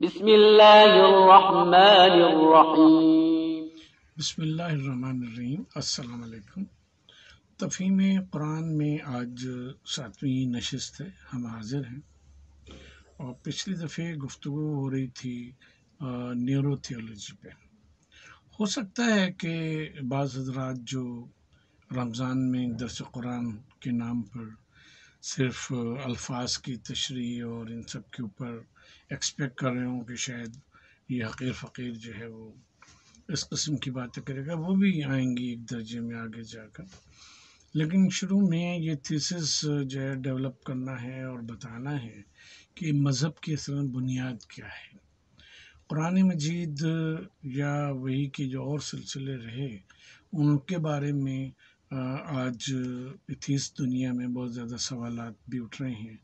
बसमीम अस्सलाम तफ़ीम कुरान में आज सातवीं नशस्त है हम हाजिर हैं और पिछली दफ़े गुफ्तु हो रही थी न्यूरो थियोलॉजी पे हो सकता है कि बाज़ हजरात जो रमज़ान में दरस कुरान के नाम पर सिर्फ अल्फाज की तशरी और इन सब के ऊपर एक्सपेक्ट कर रहे हों कि शायद ये हकीर फ़कीर जो है वो इस कस्म की बातें करेगा वो भी आएंगी एक दर्जे में आगे जाकर लेकिन शुरू में ये थीसिस जो है डेवलप करना है और बताना है कि मज़हब की असल बुनियाद क्या है कुरान मजीद या वही के जो और सिलसिले रहे उनके बारे में आज इथीस दुनिया में बहुत ज़्यादा सवाल भी उठ रहे हैं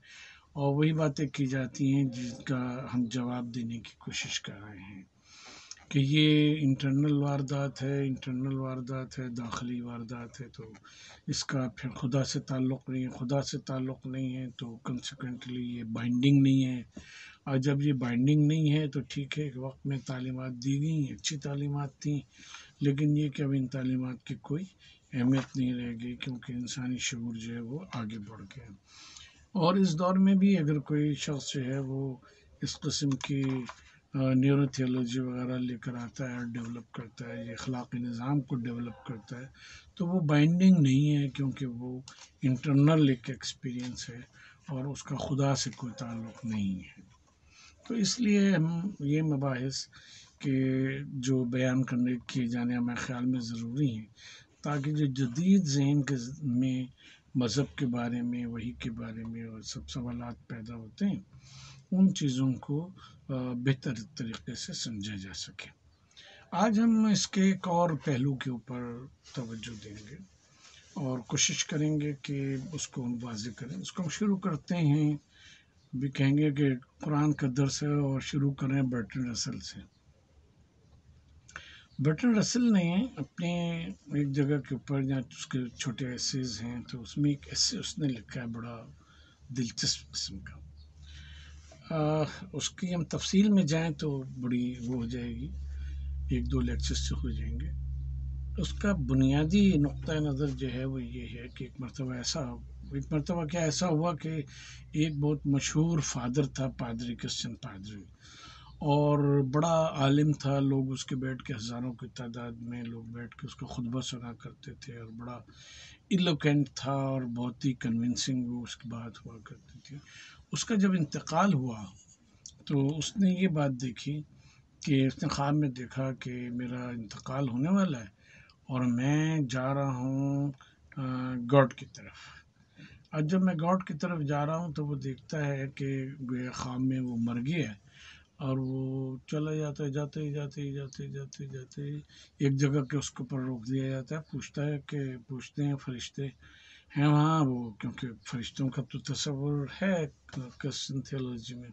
और वही बातें की जाती हैं जिसका हम जवाब देने की कोशिश कर रहे हैं कि ये इंटरनल वारदात है इंटरनल वारदात है दाखिली वारदात है तो इसका फिर खुदा से ताल्लुक़ नहीं है खुदा से ताल्लुक़ नहीं है तो कंसिक्वेंटली ये बाइंडिंग नहीं है और जब ये बाइंडिंग नहीं है तो ठीक है एक वक्त में तालीमत दी गई अच्छी तालीमत थी लेकिन ये कि अब इन तालीमत की कोई अहमियत नहीं रह गई क्योंकि इंसानी शूर जो है वो आगे बढ़ गया और इस दौर में भी अगर कोई शख्स जो है वो इस कस्म की न्यूरो थियोलॉजी वगैरह लेकर आता है डेवलप करता है ये अखलाक़ी निज़ाम को डेवलप करता है तो वो बाइंडिंग नहीं है क्योंकि वो इंटरनल एक एक्सपीरियंस है और उसका खुदा से कोई ताल्लुक़ नहीं है तो इसलिए हम ये मबास के जो बयान करने किए जाने हमारे ख्याल में ज़रूरी हैं ताकि जो जदीद जहन के में मज़हब के बारे में वही के बारे में और सब सवाल पैदा होते हैं उन चीज़ों को बेहतर तरीके से समझा जा सके आज हम इसके एक और पहलू के ऊपर तवज्जो देंगे और कोशिश करेंगे कि उसको हम वाजे करें उसको हम शुरू करते हैं भी कहेंगे कि कुरान का दर्स है और शुरू करें बैटरी नसल से बर्टन रसल ने अपने एक जगह के ऊपर जहाँ तो उसके छोटे एसेज हैं तो उसमें एक ऐसे उसने लिखा है बड़ा दिलचस्प किस्म का आ, उसकी हम तफसील में जाएं तो बड़ी वो हो जाएगी एक दो लेक्चर्स से तो हो जाएंगे उसका बुनियादी नुक़ नज़र जो है वो ये है कि एक मरतबा ऐसा एक मरतबा क्या ऐसा हुआ कि एक बहुत मशहूर फादर था पादरी क्रिश्चन पादरी और बड़ा आलिम था लोग उसके बैठ के हज़ारों की तादाद में लोग बैठ के उसका खुतबा सुना करते थे और बड़ा इलोकेंट था और बहुत ही कन्विंसिंग वो उसकी बात हुआ करती थी उसका जब इंतकाल हुआ तो उसने ये बात देखी कि उसने ख्वाब में देखा कि मेरा इंतकाल होने वाला है और मैं जा रहा हूँ गॉड की तरफ अब जब मैं गॉड की तरफ जा रहा हूँ तो वो देखता है कि ख्वाब में वो मर गया है और वो चला जाता है जाते ही जाते ही जाते ही जाते ही जाते ही एक जगह के उसके ऊपर रोक दिया जाता है पूछता है कि पूछते हैं फरिश्ते हैं वहाँ वो क्योंकि फरिश्तों का तो तस्वुर है क्रिश्चन थियोलॉजी में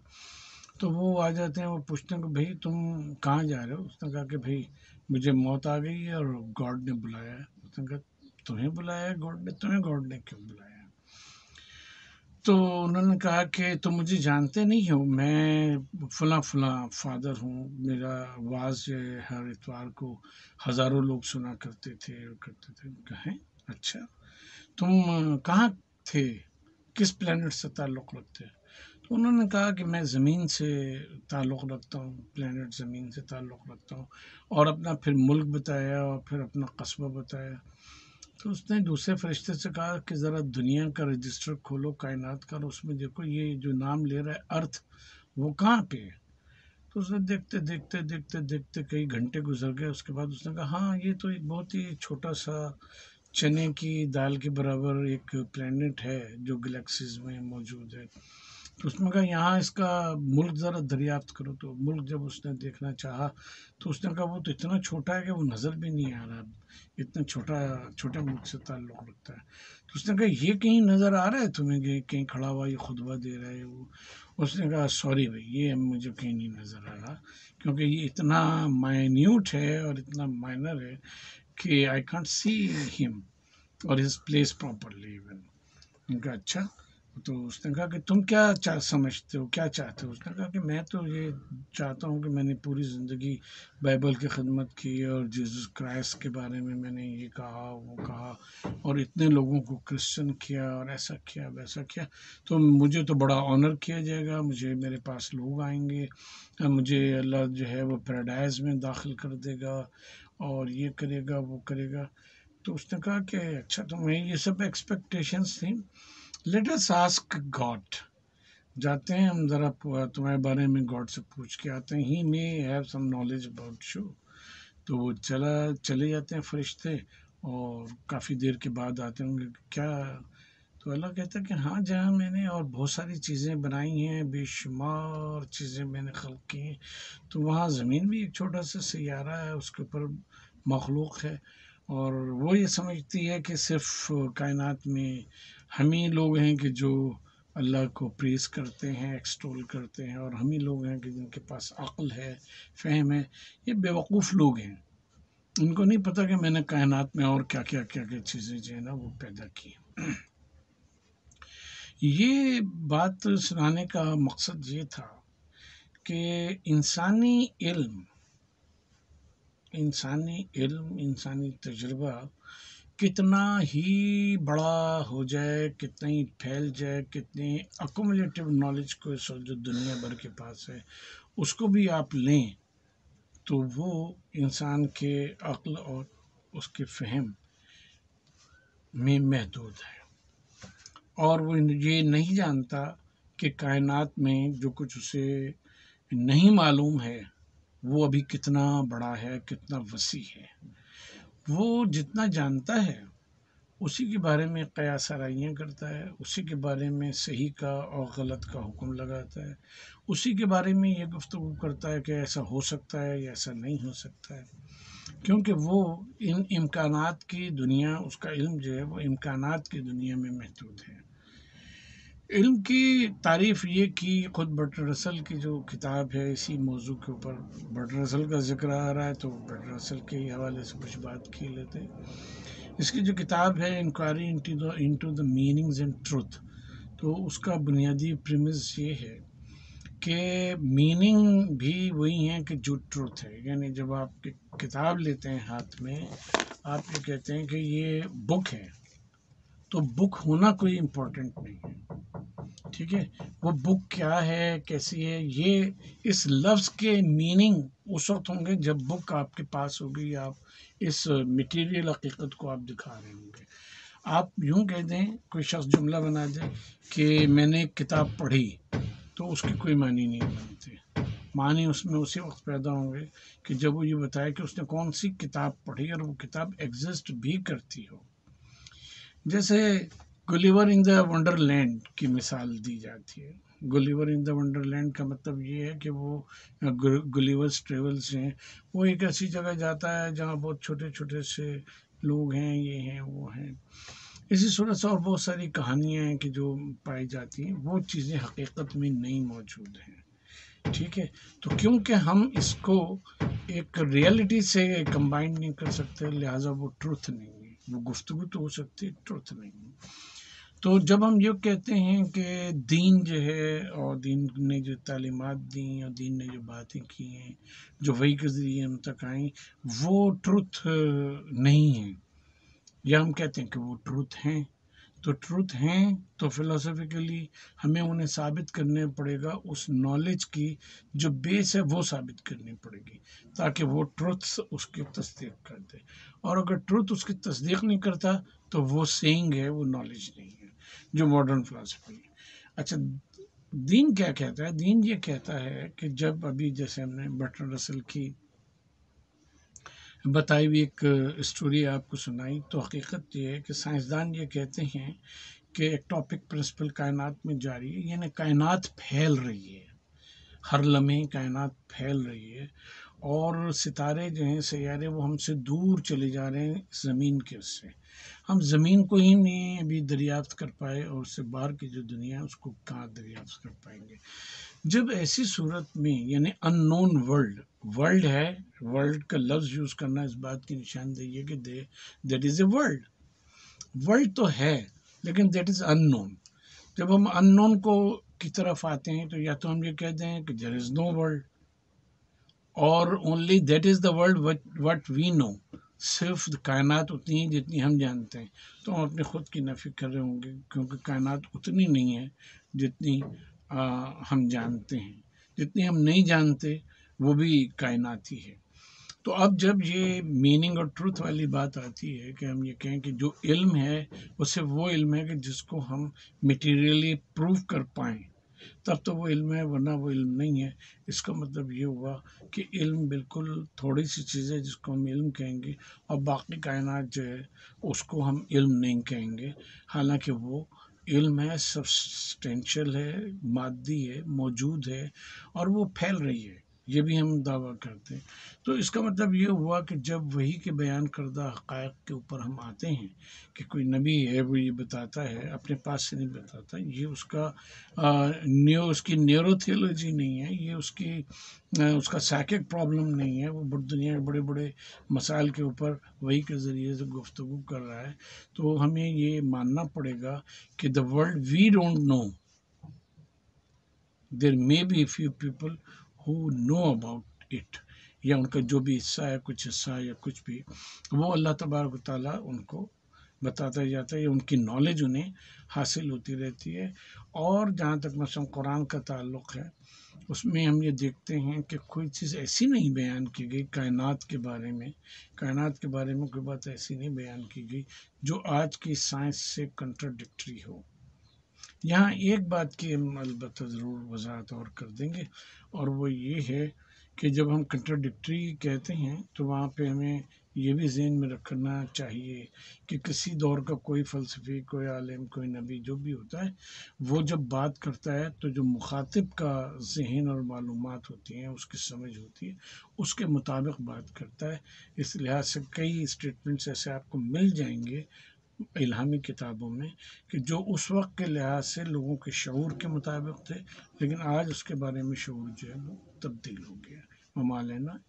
तो वो आ जाते हैं वो पूछते हैं कि भाई तुम कहाँ जा रहे हो उसने कहा कि भाई मुझे मौत आ गई है और गॉड ने बुलाया है उसने कहा तुम्हें बुलाया गॉड ने तुम्हें गॉड ने क्यों बुलाया तो उन्होंने कहा कि तुम मुझे जानते नहीं हो मैं फला फला फादर हूँ मेरा आवाज़ हर इतवार को हज़ारों लोग सुना करते थे करते थे कहें अच्छा तुम कहाँ थे किस प्लेनेट से ताल्लुक़ रखते तो उन्होंने कहा कि मैं ज़मीन से ताल्लुक़ रखता हूँ प्लेनेट ज़मीन से ताल्लुक़ रखता हूँ और अपना फिर मुल्क बताया और फिर अपना कस्बा बताया तो उसने दूसरे फरिश्ते से कहा कि ज़रा दुनिया का रजिस्टर खोलो कायनात का और उसमें देखो ये जो नाम ले रहा है अर्थ वो कहाँ पे है तो उसने देखते देखते देखते देखते कई घंटे गुजर गए उसके बाद उसने कहा हाँ ये तो एक बहुत ही छोटा सा चने की दाल के बराबर एक प्लानट है जो गलेक्सीज में मौजूद है तो उसने कहा यहाँ इसका मुल्क ज़रा दरियाफ्त करो तो मुल्क जब उसने देखना चाहा तो उसने कहा वो तो इतना छोटा है कि वो नज़र भी नहीं आ रहा इतना छोटा छोटे मुल्क से ताल्लुक़ रखता है तो उसने कहा ये कहीं नज़र आ रहा है तुम्हें कि कहीं खड़ा हुआ ये खुतबा दे रहा है वो उसने कहा सॉरी भाई ये मुझे कहीं नहीं नज़र आ रहा क्योंकि ये इतना माइन्यूट है और इतना माइनर है कि आई कॉन्ट सी हिम और हिज प्लेस प्रॉपरली इवन उनका अच्छा तो उसने कहा कि तुम क्या चाह समझते हो क्या चाहते हो उसने कहा कि मैं तो ये चाहता हूँ कि मैंने पूरी ज़िंदगी बाइबल की खदमत की और जीसस क्राइस्ट के बारे में मैंने ये कहा वो कहा और इतने लोगों को क्रिश्चन किया और ऐसा किया वैसा किया तो मुझे तो बड़ा ऑनर किया जाएगा मुझे मेरे पास लोग आएंगे मुझे अल्लाह जो है वो पैराडाइज में दाखिल कर देगा और ये करेगा वो करेगा तो उसने कहा कि अच्छा तो मैं ये सब एक्सपेक्टेशंस थी लेट अस आस्क गॉड जाते हैं हम ज़रा तुम्हारे बारे में गॉड से पूछ के आते हैं he may have some knowledge about you तो वो चला चले जाते हैं फरिश्ते और काफ़ी देर के बाद आते होंगे क्या तो अल्लाह कहता है कि हाँ जहाँ मैंने और बहुत सारी चीज़ें बनाई हैं बेशुमार चीज़ें मैंने खल की हैं तो वहाँ ज़मीन भी एक छोटा सा सियारा है उसके ऊपर मखलूक है और वो ये समझती है कि सिर्फ कायनात में हम ही लोग हैं कि जो अल्लाह को प्रेस करते हैं एक्सटोल करते हैं और हम ही लोग हैं कि जिनके पास अक्ल है फहम है ये बेवकूफ़ लोग हैं उनको नहीं पता कि मैंने कायनात में और क्या क्या क्या क्या चीज़ें जो है ना वो पैदा की ये बात सुनाने का मकसद ये था कि इंसानी इल्म इंसानी इल्म इंसानी तजर्बा कितना ही बड़ा हो जाए कितना ही फैल जाए कितनी अकोमलेटिव नॉलेज को इस वक्त जो दुनिया भर के पास है उसको भी आप लें तो वो इंसान के अक्ल और उसके फहम में महदूद है और वो ये नहीं जानता कि कायनात में जो कुछ उसे नहीं मालूम है वो अभी कितना बड़ा है कितना वसी है वो जितना जानता है उसी के बारे में कयास आराइयाँ करता है उसी के बारे में सही का और गलत का हुक्म लगाता है उसी के बारे में ये गुफ्तु करता है कि ऐसा हो सकता है या ऐसा नहीं हो सकता है क्योंकि वो इन इम्कान की दुनिया उसका इल्म जो है वो इम्कान की दुनिया में महदूद है इल्म की तारीफ़ ये की ख़ुद बटर रसल की जो किताब है इसी मौजू के ऊपर बटर रसल का जिक्र आ रहा है तो बटर रसल के हवाले से कुछ बात की लेते हैं इसकी जो किताब है inquiry into the the meanings and truth तो उसका बुनियादी प्रेमिस ये है कि मीनिंग भी वही है कि जो ट्रुथ है यानी जब आप किताब लेते हैं हाथ में आप ये कहते हैं कि ये बुक है तो बुक होना कोई इम्पोर्टेंट नहीं है ठीक है वो बुक क्या है कैसी है ये इस लफ्ज़ के मीनिंग उस वक्त होंगे जब बुक आपके पास होगी आप इस मटेरियल हकीकत को आप दिखा रहे होंगे आप यूँ कह दें कोई शख्स जुमला बना दे कि मैंने किताब पढ़ी तो उसकी कोई मानी नहीं बनती मानी उसमें उसी वक्त पैदा होंगे कि जब वो ये बताए कि उसने कौन सी किताब पढ़ी और वो किताब एग्जिस्ट भी करती हो जैसे गुलीवर इन द वंडरलैंड की मिसाल दी जाती है गुलीवर इन द वंडरलैंड का मतलब ये है कि वो गुलीवर्स ट्रेवल्स हैं वो एक ऐसी जगह जाता है जहाँ बहुत छोटे छोटे से लोग हैं ये हैं वो हैं इसी सूरत से और बहुत सारी कहानियाँ हैं कि जो पाई जाती हैं वो चीज़ें हकीकत में नहीं मौजूद हैं ठीक है तो क्योंकि हम इसको एक रियलिटी से कंबाइन नहीं कर सकते लिहाजा वो ट्रुथ नहीं है वो गुफ्तु तो हो सकती है ट्रुथ नहीं है तो जब हम ये कहते हैं कि दीन जो है और दीन ने जो तालीमत दी और दीन ने जो बातें की हैं जो वही के ज़रिए हम तक आई वो ट्रुथ नहीं है या हम कहते हैं कि वो ट्रुथ हैं तो ट्रुथ हैं तो फिलोसफिकली हमें उन्हें साबित करने पड़ेगा उस नॉलेज की जो बेस है वो साबित करनी पड़ेगी ताकि वो ट्रुथ्स उसकी तस्दीक कर दे और अगर ट्रुथ उसकी तस्दीक नहीं करता तो वो सेइंग है वो नॉलेज नहीं है जो मॉडर्न फ़िलासफ़ी अच्छा दीन क्या कहता है दीन ये कहता है कि जब अभी जैसे हमने बटन रसल की बताई हुई एक स्टोरी आपको सुनाई तो हकीकत ये है कि साइंसदान ये कहते हैं कि एक टॉपिक प्रिंसिपल कायनात में जारी है यानी कायनात फैल रही है हर लम्हे कायनात फैल रही है और सितारे जो हैं सैारे वो हमसे दूर चले जा रहे हैं ज़मीन के उससे हम ज़मीन को ही नहीं अभी दरियाफ्त कर पाए और उससे बाहर की जो दुनिया है उसको कहाँ दरियाफ्त कर पाएंगे जब ऐसी सूरत में यानी अननोन वर्ल्ड वर्ल्ड है वर्ल्ड का लफ्ज़ यूज़ करना इस बात की निशानदेही है कि they that is a world world तो है लेकिन देट इज़ अननोन जब हम अननोन को की तरफ आते हैं तो या तो हम ये कह दें कि देर इज़ नो वर्ल्ड और only that is the world what we know सिर्फ कायनात उतनी ही जितनी हम जानते हैं तो हम अपने ख़ुद की नफ़ी कर रहे होंगे क्योंकि कायनात उतनी नहीं है जितनी आ, हम जानते हैं जितनी हम नहीं जानते वो भी कायनाती है तो अब जब ये मीनिंग और ट्रुथ वाली बात आती है कि हम ये कहें कि जो इल्म है वो सिर्फ वो इल्म है कि जिसको हम मटेरियली प्रूव कर पाएँ तब तो वो इल्म है वरना वो इल्म नहीं है इसका मतलब ये हुआ कि इल्म बिल्कुल थोड़ी सी चीज़ है जिसको हम इल्म कहेंगे और बाकी कायनात जो है उसको हम इल्म नहीं कहेंगे हालांकि वो इल्म है सबस्टेंशल है मादी है मौजूद है और वो फैल रही है ये भी हम दावा करते हैं तो इसका मतलब ये हुआ कि जब वही के बयान करदा हक़ के ऊपर हम आते हैं कि कोई नबी है वो ये बताता है अपने पास से नहीं बताता ये उसका न्यो उसकी न्यूरोथियोलॉजी नहीं है ये उसकी आ, उसका साइकिक प्रॉब्लम नहीं है वो बड़ी दुनिया के बड़े बड़े मसाइल के ऊपर वही के ज़रिए से गुफ्तु कर रहा है तो हमें ये मानना पड़ेगा कि the world we don't know there may be few people who know about it या उनका जो भी हिस्सा है कुछ हिस्सा या कुछ भी वो अल्लाह तबारक ताली उनको बताता जाता है या उनकी नॉलेज उन्हें हासिल होती रहती है और जहाँ तक मसलन कुरान का ताल्लुक़ है उसमें हम ये देखते हैं कि कोई चीज़ ऐसी नहीं बयान की गई कायनात के बारे में कायनात के बारे में कोई बात ऐसी नहीं बयान की गई जो आज की साइंस से कंट्रोडिक्ट्री हो यहाँ एक बात की हम अलबत् ज़रूर वजाहत और कर देंगे और वो ये है कि जब हम कंट्रोडिक्ट्री कहते हैं तो वहाँ पे हमें ये भी जहन में रखना चाहिए कि किसी दौर का कोई फ़लसफ़ी कोई आलम कोई नबी जो भी होता है वो जब बात करता है तो जो मुखातिब का जहन और मालूम होती हैं उसकी समझ होती है उसके मुताबिक बात करता है इस लिहाज से कई स्टेटमेंट्स ऐसे आपको मिल जाएंगे इलामी किताबों में कि जो उस वक्त के लिहाज से लोगों के शूर के मुताबिक थे लेकिन आज उसके बारे में शूर जो है वो तब्दील हो गया ममालना